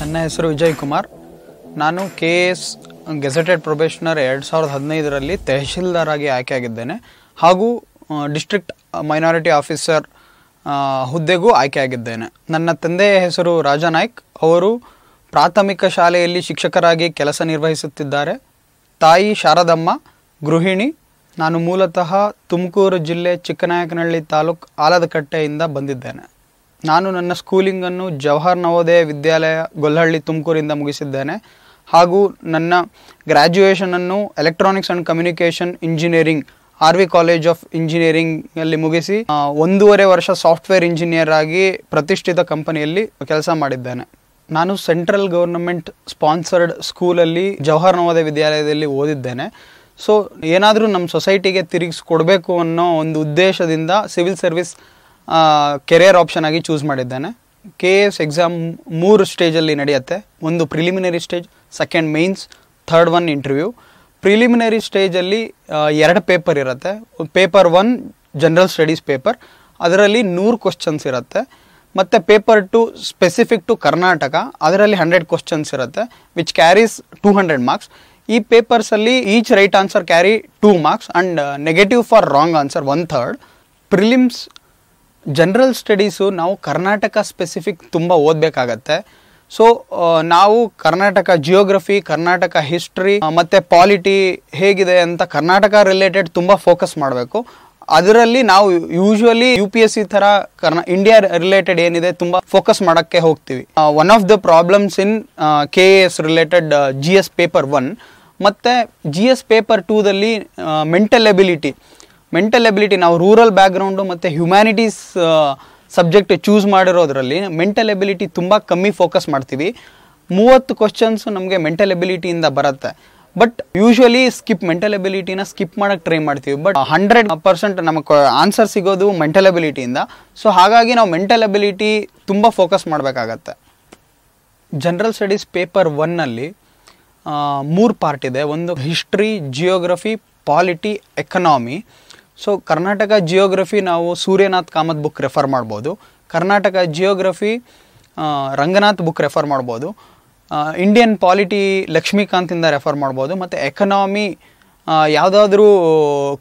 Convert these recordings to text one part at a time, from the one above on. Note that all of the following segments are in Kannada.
ನನ್ನ ಹೆಸರು ವಿಜಯ್ ಕುಮಾರ್ ನಾನು ಕೆ ಎಸ್ ಗೆಜೆಟೆಡ್ ಪ್ರೊಬೆಷನರ್ ಎರಡು ಸಾವಿರದ ಹದಿನೈದರಲ್ಲಿ ತಹಶೀಲ್ದಾರ್ ಆಗಿ ಆಯ್ಕೆಯಾಗಿದ್ದೇನೆ ಹಾಗೂ ಡಿಸ್ಟ್ರಿಕ್ಟ್ ಮೈನಾರಿಟಿ ಆಫೀಸರ್ ಹುದ್ದೆಗೂ ಆಯ್ಕೆಯಾಗಿದ್ದೇನೆ ನನ್ನ ತಂದೆಯ ಹೆಸರು ರಾಜನಾಯ್ಕ್ ಅವರು ಪ್ರಾಥಮಿಕ ಶಾಲೆಯಲ್ಲಿ ಶಿಕ್ಷಕರಾಗಿ ಕೆಲಸ ನಿರ್ವಹಿಸುತ್ತಿದ್ದಾರೆ ತಾಯಿ ಶಾರದಮ್ಮ ಗೃಹಿಣಿ ನಾನು ಮೂಲತಃ ತುಮಕೂರು ಜಿಲ್ಲೆ ಚಿಕ್ಕನಾಯಕನಹಳ್ಳಿ ತಾಲೂಕು ಆಲದಕಟ್ಟೆಯಿಂದ ಬಂದಿದ್ದೇನೆ ನಾನು ನನ್ನ ಸ್ಕೂಲಿಂಗನ್ನು ಜವಾಹರ್ ನವೋದಯ ವಿದ್ಯಾಲಯ ಗೊಲ್ಲಹಳ್ಳಿ ತುಮಕೂರಿಂದ ಮುಗಿಸಿದ್ದೇನೆ ಹಾಗೂ ನನ್ನ ಗ್ರ್ಯಾಜುಯೇಷನನ್ನು electronics and communication engineering R V college of ಇಂಜಿನಿಯರಿಂಗಲ್ಲಿ ಮುಗಿಸಿ ಒಂದೂವರೆ ವರ್ಷ ಸಾಫ್ಟ್ವೇರ್ ಇಂಜಿನಿಯರ್ ಆಗಿ ಪ್ರತಿಷ್ಠಿತ ಕಂಪನಿಯಲ್ಲಿ ಕೆಲಸ ಮಾಡಿದ್ದೇನೆ ನಾನು ಸೆಂಟ್ರಲ್ ಗೌರ್ನಮೆಂಟ್ ಸ್ಪಾನ್ಸರ್ಡ್ ಸ್ಕೂಲಲ್ಲಿ ಜವಾಹರ್ ನವೋದಯ ವಿದ್ಯಾಲಯದಲ್ಲಿ ಓದಿದ್ದೇನೆ ಸೊ ಏನಾದರೂ ನಮ್ಮ ಸೊಸೈಟಿಗೆ ತಿರುಗಿಸ್ಕೊಡ್ಬೇಕು ಅನ್ನೋ ಒಂದು ಉದ್ದೇಶದಿಂದ ಸಿವಿಲ್ ಸರ್ವಿಸ್ ಕೆರಿಯರ್ ಆಪ್ಷನ್ ಆಗಿ ಚೂಸ್ ಮಾಡಿದ್ದೇನೆ ಕೆ ಎ ಎಸ್ ಎಕ್ಸಾಮ್ ಮೂರು ಸ್ಟೇಜಲ್ಲಿ ನಡೆಯುತ್ತೆ ಒಂದು preliminary stage second mains third one interview preliminary ಸ್ಟೇಜಲ್ಲಿ ಎರಡು ಪೇಪರ್ ಇರುತ್ತೆ paper one general studies paper ಅದರಲ್ಲಿ ನೂರು ಕ್ವಶನ್ಸ್ ಇರುತ್ತೆ ಮತ್ತು paper two specific to Karnataka ಅದರಲ್ಲಿ ಹಂಡ್ರೆಡ್ ಕ್ವಶನ್ಸ್ ಇರುತ್ತೆ which carries two hundred marks ಈ ಪೇಪರ್ಸಲ್ಲಿ each right answer carry two marks and negative for wrong answer one third prelims general studies ನಾವು ಕರ್ನಾಟಕ ಸ್ಪೆಸಿಫಿಕ್ ತುಂಬ ಓದಬೇಕಾಗತ್ತೆ ಸೊ ನಾವು ಕರ್ನಾಟಕ ಜಿಯೋಗ್ರಫಿ ಕರ್ನಾಟಕ ಹಿಸ್ಟ್ರಿ ಮತ್ತು ಪಾಲಿಟಿ ಹೇಗಿದೆ ಅಂತ ಕರ್ನಾಟಕ ರಿಲೇಟೆಡ್ ತುಂಬ ಫೋಕಸ್ ಮಾಡಬೇಕು ಅದರಲ್ಲಿ ನಾವು usually U P S C ಥರ ಕರ್ನಾ ಇಂಡಿಯಾ ರಿಲೇಟೆಡ್ ಏನಿದೆ ತುಂಬ ಫೋಕಸ್ ಮಾಡೋಕ್ಕೆ ಹೋಗ್ತೀವಿ one of the problems in K A S related G S paper one ಮತ್ತು ಜಿ ಎಸ್ ಪೇಪರ್ ಟೂದಲ್ಲಿ ಮೆಂಟಲ್ ಎಬಿಲಿಟಿ ಮೆಂಟಲ್ ಎಬಿಲಿಟಿ ನಾವು ರೂರಲ್ ಬ್ಯಾಕ್ಗ್ರೌಂಡು ಮತ್ತು ಹ್ಯುಮ್ಯಾನಿಟೀಸ್ ಸಬ್ಜೆಕ್ಟ್ ಚೂಸ್ ಮಾಡಿರೋದ್ರಲ್ಲಿ ಮೆಂಟಲ್ ಎಬಿಲಿಟಿ ತುಂಬ ಕಮ್ಮಿ ಫೋಕಸ್ ಮಾಡ್ತೀವಿ ಮೂವತ್ತು ಕ್ವಶನ್ಸು ನಮಗೆ ಮೆಂಟಲ್ ಎಬಿಲಿಟಿಯಿಂದ ಬರುತ್ತೆ ಬಟ್ ಯೂಶ್ವಲಿ ಸ್ಕಿಪ್ ಮೆಂಟಲ್ ಎಬಿಲಿಟಿನ ಸ್ಕಿಪ್ ಮಾಡೋಕ್ಕೆ ಟ್ರೈ ಮಾಡ್ತೀವಿ ಬಟ್ ಹಂಡ್ರೆಡ್ ಪರ್ಸೆಂಟ್ ನಮಗೆ ಆನ್ಸರ್ ಸಿಗೋದು ಮೆಂಟಲ್ ಎಬಿಲಿಟಿಯಿಂದ ಸೊ ಹಾಗಾಗಿ ನಾವು ಮೆಂಟಲ್ ಎಬಿಲಿಟಿ ತುಂಬ ಫೋಕಸ್ ಮಾಡಬೇಕಾಗತ್ತೆ ಜನರಲ್ ಸ್ಟಡೀಸ್ ಪೇಪರ್ ಒನ್ನಲ್ಲಿ ಮೂರು ಪಾರ್ಟ್ ಇದೆ ಒಂದು history geography polity economy so Karnataka geography ನಾವು ಸೂರ್ಯನಾಥ್ ಕಾಮತ್ ಬುಕ್ ರೆಫರ್ ಮಾಡ್ಬೋದು Karnataka geography Ranganath book refer ಮಾಡ್ಬೋದು ಇಂಡಿಯನ್ ಪಾಲಿಟಿ ಲಕ್ಷ್ಮೀಕಾಂತಿಂದ ರೆಫರ್ ಮಾಡ್ಬೋದು ಮತ್ತು ಎಕನಾಮಿ ಯಾವುದಾದ್ರೂ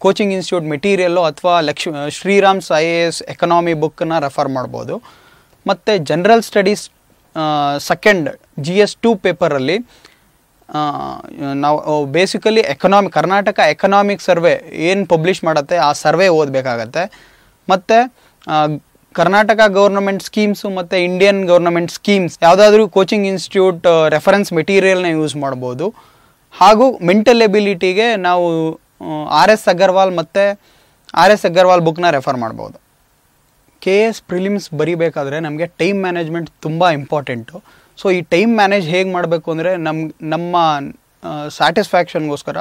ಕೋಚಿಂಗ್ ಇನ್ಸ್ಟಿಟ್ಯೂಟ್ ಮೆಟೀರಿಯಲ್ಲು ಅಥವಾ Lakshmi Shriram I A S economy ಬುಕ್ಕನ್ನು ರೆಫರ್ ಮಾಡ್ಬೋದು ಮತ್ತು general studies second G S two ಪೇಪರಲ್ಲಿ ನಾವು basically economy Karnataka economic survey ಏನು ಪಬ್ಲಿಷ್ ಮಾಡುತ್ತೆ ಆ ಸರ್ವೆ ಓದಬೇಕಾಗತ್ತೆ ಮತ್ತು ಕರ್ನಾಟಕ ಗೌರ್ಮೆಂಟ್ ಸ್ಕೀಮ್ಸು ಮತ್ತು ಇಂಡಿಯನ್ ಗೌರ್ನಮೆಂಟ್ ಸ್ಕೀಮ್ಸ್ ಯಾವುದಾದ್ರೂ ಕೋಚಿಂಗ್ ಇನ್ಸ್ಟಿಟ್ಯೂಟ್ ರೆಫರೆನ್ಸ್ ಮೆಟೀರಿಯಲ್ನ ಯೂಸ್ ಮಾಡ್ಬೋದು ಹಾಗೂ ಮೆಂಟಲ್ ಎಬಿಲಿಟಿಗೆ ನಾವು ಆರ್ ಎಸ್ ಅಗರ್ವಾಲ್ ಮತ್ತು ಆರ್ ಎಸ್ ಅಗರ್ವಾಲ್ ಬುಕ್ನ ರೆಫರ್ ಮಾಡ್ಬೋದು ಕೆ ಎಸ್ ಪ್ರಿಲಿಮ್ಸ್ ಬರಿಬೇಕಾದ್ರೆ ನಮಗೆ ಟೈಮ್ ಮ್ಯಾನೇಜ್ಮೆಂಟ್ ತುಂಬ ಇಂಪಾರ್ಟೆಂಟು ಸೊ ಈ ಟೈಮ್ ಮ್ಯಾನೇಜ್ ಹೇಗೆ ಮಾಡಬೇಕು ಅಂದರೆ ನಮ್ಮ ನಮ್ಮ ಸ್ಯಾಟಿಸ್ಫ್ಯಾಕ್ಷನ್ಗೋಸ್ಕರ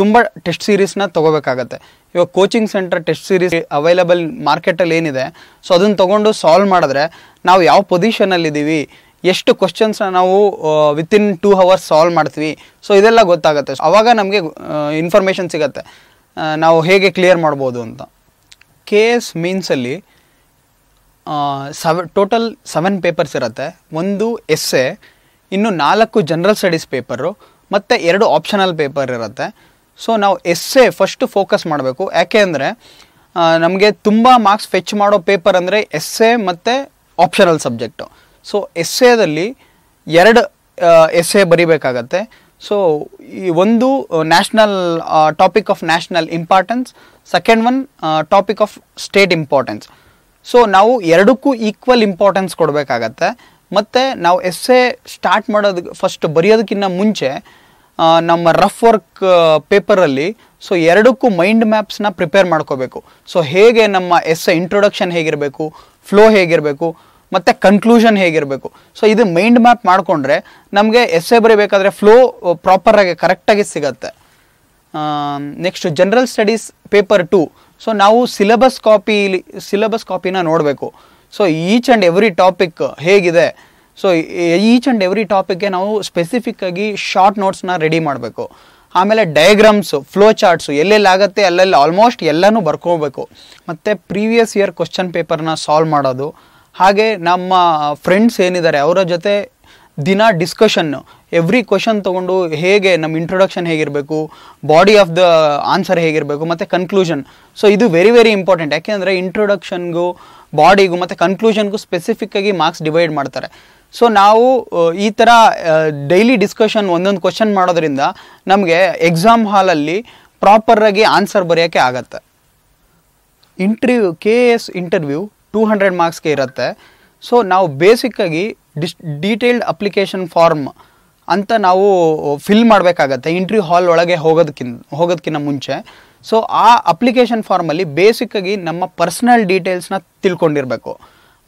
ತುಂಬ ಟೆಸ್ಟ್ ಸೀರೀಸ್ನ ತೊಗೋಬೇಕಾಗತ್ತೆ ಇವಾಗ coaching centre test series available ಮಾರ್ಕೆಟಲ್ಲಿ ಏನಿದೆ ಸೊ ಅದನ್ನು ತೊಗೊಂಡು ಸಾಲ್ವ್ ಮಾಡಿದ್ರೆ ನಾವು ಯಾವ ಪೊಸಿಷನಲ್ಲಿದ್ದೀವಿ ಎಷ್ಟು ಕ್ವಶನ್ಸ್ನ ನಾವು ವಿತಿನ್ ಟೂ ಅವರ್ಸ್ ಸಾಲ್ವ್ ಮಾಡ್ತೀವಿ ಸೊ ಇದೆಲ್ಲ ಗೊತ್ತಾಗುತ್ತೆ ಅವಾಗ ನಮಗೆ ಇನ್ಫಾರ್ಮೇಷನ್ ಸಿಗುತ್ತೆ ನಾವು ಹೇಗೆ ಕ್ಲಿಯರ್ ಮಾಡ್ಬೋದು ಅಂತ ಕೆ ಎಸ್ ಮೀನ್ಸಲ್ಲಿ ಸವ ಟೋಟಲ್ ಸೆವೆನ್ ಪೇಪರ್ಸ್ ಇರುತ್ತೆ ಒಂದು ಎ ಇನ್ನು ನಾಲ್ಕು ಜನರಲ್ ಸ್ಟಡೀಸ್ ಪೇಪರು ಮತ್ತು ಎರಡು ಆಪ್ಷನಲ್ ಪೇಪರ್ ಇರುತ್ತೆ ಸೊ ನಾವು ಎ ಫಸ್ಟು ಫೋಕಸ್ ಮಾಡಬೇಕು ಯಾಕೆ ಅಂದರೆ ನಮಗೆ ತುಂಬ ಮಾರ್ಕ್ಸ್ ಫೆಚ್ ಮಾಡೋ ಪೇಪರ್ ಅಂದರೆ ಎ ಮತ್ತು ಆಪ್ಷನಲ್ ಸಬ್ಜೆಕ್ಟು ಸೊ ಎಸ್ಸೆದಲ್ಲಿ ಎರಡು ಎ ಬರೀಬೇಕಾಗತ್ತೆ ಸೊ ಈ ಒಂದು national topic of national importance second one topic of state importance so ನಾವು ಎರಡಕ್ಕೂ ಈಕ್ವಲ್ ಇಂಪಾರ್ಟೆನ್ಸ್ ಕೊಡಬೇಕಾಗತ್ತೆ ಮತ್ತು ನಾವು ಎಸ್ಸೆ ಸ್ಟಾರ್ಟ್ ಮಾಡೋದಕ್ಕೆ ಫಸ್ಟ್ ಬರೆಯೋದಕ್ಕಿಂತ ಮುಂಚೆ ನಮ್ಮ ರಫ್ ವರ್ಕ್ ಪೇಪರಲ್ಲಿ ಸೊ ಎರಡಕ್ಕೂ ಮೈಂಡ್ ಮ್ಯಾಪ್ಸ್ನ ಪ್ರಿಪೇರ್ ಮಾಡ್ಕೋಬೇಕು ಸೊ ಹೇಗೆ ನಮ್ಮ ಎಸ್ ಇಂಟ್ರೊಡಕ್ಷನ್ ಹೇಗಿರಬೇಕು ಫ್ಲೋ ಹೇಗಿರಬೇಕು ಮತ್ತು ಕನ್ಕ್ಲೂಷನ್ ಹೇಗಿರಬೇಕು ಸೊ ಇದು ಮೈಂಡ್ ಮ್ಯಾಪ್ ಮಾಡಿಕೊಂಡ್ರೆ ನಮಗೆ ಎಸ್ಸೆ ಬರೀಬೇಕಾದ್ರೆ ಫ್ಲೋ ಪ್ರಾಪರಾಗಿ ಕರೆಕ್ಟಾಗಿ ಸಿಗತ್ತೆ next general studies paper two so ನಾವು ಸಿಲೆಬಸ್ ಕಾಪಿಲಿ ಸಿಲೆಬಸ್ ಕಾಪಿನ ನೋಡಬೇಕು so each and every topic ಹೇಗಿದೆ ಸೊ ಈಚ್ ಆ್ಯಂಡ್ ಎವ್ರಿ ಟಾಪಿಕ್ಗೆ ನಾವು ಸ್ಪೆಸಿಫಿಕ್ಕಾಗಿ ಶಾರ್ಟ್ ನೋಟ್ಸ್ನ ರೆಡಿ ಮಾಡಬೇಕು ಆಮೇಲೆ ಡಯಾಗ್ರಾಮ್ಸು ಫ್ಲೋ ಚಾರ್ಟ್ಸು ಎಲ್ಲೆಲ್ಲಿ ಆಗುತ್ತೆ ಅಲ್ಲೆಲ್ಲಿ ಆಲ್ಮೋಸ್ಟ್ ಎಲ್ಲನೂ ಬರ್ಕೋಬೇಕು ಮತ್ತು ಪ್ರೀವಿಯಸ್ ಇಯರ್ ಕ್ವಶನ್ ಪೇಪರ್ನ ಸಾಲ್ವ್ ಮಾಡೋದು ಹಾಗೆ ನಮ್ಮ ಫ್ರೆಂಡ್ಸ್ ಏನಿದ್ದಾರೆ ಅವರ ಜೊತೆ ದಿನ ಡಿಸ್ಕಷನ್ನು ಎವ್ರಿ ಕ್ವಶನ್ ತೊಗೊಂಡು ಹೇಗೆ ನಮ್ಮ ಇಂಟ್ರೊಡಕ್ಷನ್ ಹೇಗಿರಬೇಕು ಬಾಡಿ ಆಫ್ ದ ಆನ್ಸರ್ ಹೇಗಿರಬೇಕು ಮತ್ತು ಕನ್ಕ್ಲೂಷನ್ ಸೊ ಇದು ವೆರಿ ವೆರಿ ಇಂಪಾರ್ಟೆಂಟ್ ಯಾಕೆಂದರೆ ಇಂಟ್ರೊಡಕ್ಷನ್ಗೂ ಬಾಡಿಗೂ ಮತ್ತು ಕನ್ಕ್ಲೂಷನ್ಗೂ ಆಗಿ ಮಾರ್ಕ್ಸ್ ಡಿವೈಡ್ ಮಾಡ್ತಾರೆ ಸೊ ನಾವು ಈ ಥರ ಡೈಲಿ ಡಿಸ್ಕಷನ್ ಒಂದೊಂದು ಕ್ವಶನ್ ಮಾಡೋದ್ರಿಂದ ನಮಗೆ ಎಕ್ಸಾಮ್ ಹಾಲಲ್ಲಿ ಪ್ರಾಪರಾಗಿ ಆನ್ಸರ್ ಬರೆಯೋಕ್ಕೆ ಆಗತ್ತೆ interview K S interview two hundred ಮಾರ್ಕ್ಸ್ಗೆ ಇರುತ್ತೆ ಸೊ ನಾವು ಬೇಸಿಕ್ಕಾಗಿ ಡಿಸ್ ಡೀಟೇಲ್ಡ್ ಅಪ್ಲಿಕೇಶನ್ ಫಾರ್ಮ್ ಅಂತ ನಾವು ಫಿಲ್ ಮಾಡಬೇಕಾಗತ್ತೆ ಇಂಟ್ರಿ ಹಾಲ್ ಒಳಗೆ ಹೋಗೋದಕ್ಕಿಂತ ಹೋಗೋದಕ್ಕಿಂತ ಮುಂಚೆ ಸೊ ಆ ಅಪ್ಲಿಕೇಶನ್ ಫಾರ್ಮಲ್ಲಿ ಬೇಸಿಕ್ಕಾಗಿ ನಮ್ಮ ಪರ್ಸ್ನಲ್ ಡೀಟೇಲ್ಸ್ನ ತಿಳ್ಕೊಂಡಿರಬೇಕು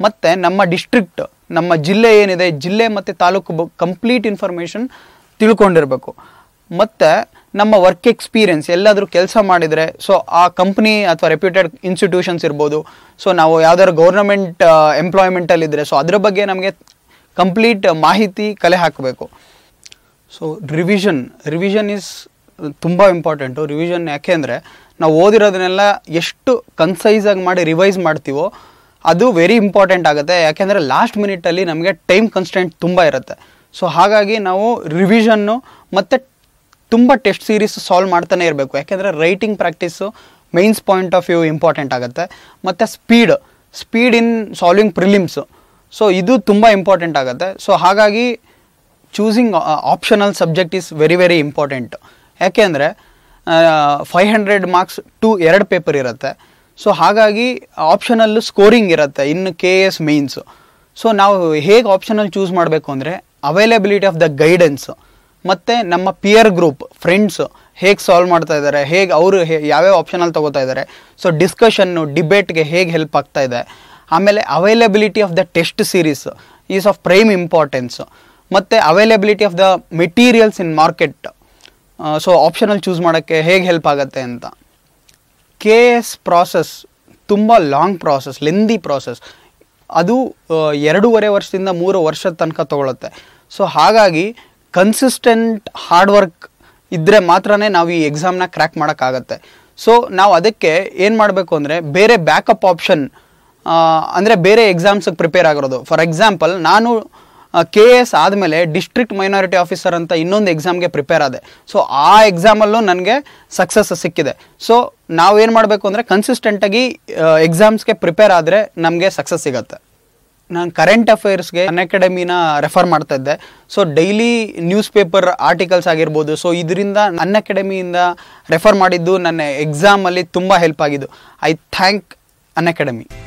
ಮತ್ತು ನಮ್ಮ ಡಿಸ್ಟ್ರಿಕ್ಟ್ ನಮ್ಮ ಜಿಲ್ಲೆ ಏನಿದೆ ಜಿಲ್ಲೆ ಮತ್ತು ತಾಲೂಕು ಕಂಪ್ಲೀಟ್ ಇನ್ಫಾರ್ಮೇಷನ್ ತಿಳ್ಕೊಂಡಿರಬೇಕು ಮತ್ತು ನಮ್ಮ ವರ್ಕ್ ಎಕ್ಸ್ಪೀರಿಯನ್ಸ್ ಎಲ್ಲಾದರೂ ಕೆಲಸ ಮಾಡಿದರೆ ಸೊ ಆ ಕಂಪ್ನಿ ಅಥವಾ ರೆಪ್ಯೂಟೆಡ್ ಇನ್ಸ್ಟಿಟ್ಯೂಷನ್ಸ್ ಇರ್ಬೋದು ಸೊ ನಾವು ಯಾವ್ದಾದ್ರು ಗೌರ್ನಮೆಂಟ್ ಎಂಪ್ಲಾಯ್ಮೆಂಟಲ್ಲಿದ್ದರೆ ಸೊ ಅದರ ಬಗ್ಗೆ ನಮಗೆ ಕಂಪ್ಲೀಟ್ ಮಾಹಿತಿ ಕಲೆ ಹಾಕಬೇಕು ಸೊ ರಿವಿಷನ್ ರಿವಿಷನ್ ಈಸ್ ತುಂಬ ಇಂಪಾರ್ಟೆಂಟು ರಿವಿಷನ್ ಯಾಕೆ ಅಂದರೆ ನಾವು ಓದಿರೋದನ್ನೆಲ್ಲ ಎಷ್ಟು ಕನ್ಸೈಸಾಗಿ ಮಾಡಿ ರಿವೈಸ್ ಮಾಡ್ತೀವೋ ಅದು ವೆರಿ ಇಂಪಾರ್ಟೆಂಟ್ ಆಗುತ್ತೆ ಯಾಕೆಂದರೆ ಲಾಸ್ಟ್ ಮಿನಿಟಲ್ಲಿ ನಮಗೆ ಟೈಮ್ ಕನ್ಸ್ಟೆಂಟ್ ತುಂಬ ಇರುತ್ತೆ ಸೊ ಹಾಗಾಗಿ ನಾವು ರಿವಿಷನ್ನು ಮತ್ತು ತುಂಬ ಟೆಸ್ಟ್ ಸೀರೀಸ್ ಸಾಲ್ವ್ ಮಾಡ್ತಾನೆ ಇರಬೇಕು ಯಾಕೆಂದರೆ writing practice mains point of view important ಆಗುತ್ತೆ ಮತ್ತು speed speed in solving prelims so ಇದು ತುಂಬ ಇಂಪಾರ್ಟೆಂಟ್ ಆಗುತ್ತೆ ಸೊ ಹಾಗಾಗಿ choosing optional subject is very very important ಯಾಕೆ ಅಂದರೆ ಫೈವ್ ಹಂಡ್ರೆಡ್ ಮಾರ್ಕ್ಸ್ ಟು ಎರಡು ಪೇಪರ್ ಇರುತ್ತೆ ಸೊ ಹಾಗಾಗಿ ಆಪ್ಷನಲ್ಲು ಸ್ಕೋರಿಂಗ್ ಇರುತ್ತೆ ಇನ್ನು ಕೆ ಎಸ್ ಮೇನ್ಸು ಸೊ ನಾವು ಹೇಗೆ ಆಪ್ಷನಲ್ ಚೂಸ್ ಮಾಡಬೇಕು ಅಂದರೆ ಅವೈಲೇಬಿಲಿಟಿ ಆಫ್ ದ ಗೈಡೆನ್ಸು ಮತ್ತು ನಮ್ಮ ಪಿಯರ್ ಗ್ರೂಪ್ ಫ್ರೆಂಡ್ಸ್ ಹೇಗೆ ಸಾಲ್ವ್ ಮಾಡ್ತಾ ಇದ್ದಾರೆ ಹೇಗೆ ಅವರು ಯಾವ್ಯಾವ ಆಪ್ಷನಲ್ಲಿ ತೊಗೋತಾ ಇದ್ದಾರೆ ಸೊ ಡಿಸ್ಕಷನ್ನು ಡಿಬೇಟ್ಗೆ ಹೇಗೆ ಹೆಲ್ಪ್ ಆಗ್ತಾ ಇದೆ ಆಮೇಲೆ availability of the test series is of prime importance ಮತ್ತು availability of the materials in market so ಆಪ್ಷನಲ್ಲಿ ಚೂಸ್ ಮಾಡೋಕ್ಕೆ ಹೇಗೆ ಹೆಲ್ಪ್ ಆಗುತ್ತೆ ಅಂತ ಕೆ ಎಸ್ ಪ್ರಾಸೆಸ್ ತುಂಬ ಲಾಂಗ್ ಪ್ರಾಸೆಸ್ ಲೆಂದಿ ಪ್ರಾಸೆಸ್ ಅದು ಎರಡೂವರೆ ವರ್ಷದಿಂದ ಮೂರು ವರ್ಷದ ತನಕ ತೊಗೊಳುತ್ತೆ ಸೊ ಹಾಗಾಗಿ ಕನ್ಸಿಸ್ಟೆಂಟ್ ಹಾರ್ಡ್ ವರ್ಕ್ ಇದ್ದರೆ ಮಾತ್ರನೇ ನಾವು ಈ ಎಕ್ಸಾಮ್ನ ಕ್ರ್ಯಾಕ್ ಮಾಡೋಕ್ಕಾಗತ್ತೆ ಸೊ ನಾವು ಅದಕ್ಕೆ ಏನು ಮಾಡಬೇಕು ಅಂದರೆ ಬೇರೆ ಬ್ಯಾಕಪ್ ಆಪ್ಷನ್ ಅಂದರೆ ಬೇರೆ ಎಕ್ಸಾಮ್ಸಿಗೆ ಪ್ರಿಪೇರ್ ಆಗಿರೋದು ಫಾರ್ ಎಕ್ಸಾಂಪಲ್ ನಾನು ಕೆ ಎಸ್ ಆದಮೇಲೆ ಡಿಸ್ಟ್ರಿಕ್ಟ್ ಮೈನಾರಿಟಿ ಆಫೀಸರ್ ಅಂತ ಇನ್ನೊಂದು ಎಕ್ಸಾಮ್ಗೆ ಪ್ರಿಪೇರ್ ಆದೆ ಸೊ ಆ ಎಕ್ಸಾಮಲ್ಲೂ ನನಗೆ ಸಕ್ಸಸ್ ಸಿಕ್ಕಿದೆ ಸೊ ಏನು ಮಾಡಬೇಕು ಅಂದರೆ ಕನ್ಸಿಸ್ಟೆಂಟಾಗಿ ಎಕ್ಸಾಮ್ಸ್ಗೆ ಪ್ರಿಪೇರ್ ಆದರೆ ನಮಗೆ ಸಕ್ಸಸ್ ಸಿಗತ್ತೆ ನಾನು ಕರೆಂಟ್ ಅಫೇರ್ಸ್ಗೆ ಅನ್ ರೆಫರ್ ಮಾಡ್ತಾ ಇದ್ದೆ so daily newspaper articles ಆಗಿರ್ಬೋದು ಸೊ ಇದರಿಂದ ಅನ್ ಅಕಾಡೆಮಿಯಿಂದ ರೆಫರ್ ಮಾಡಿದ್ದು ನನ್ನ ಎಕ್ಸಾಮಲ್ಲಿ ತುಂಬ ಹೆಲ್ಪ್ ಆಗಿದ್ದು ಐ ಥ್ಯಾಂಕ್ ಅನ್ ಅಕಾಡೆಮಿ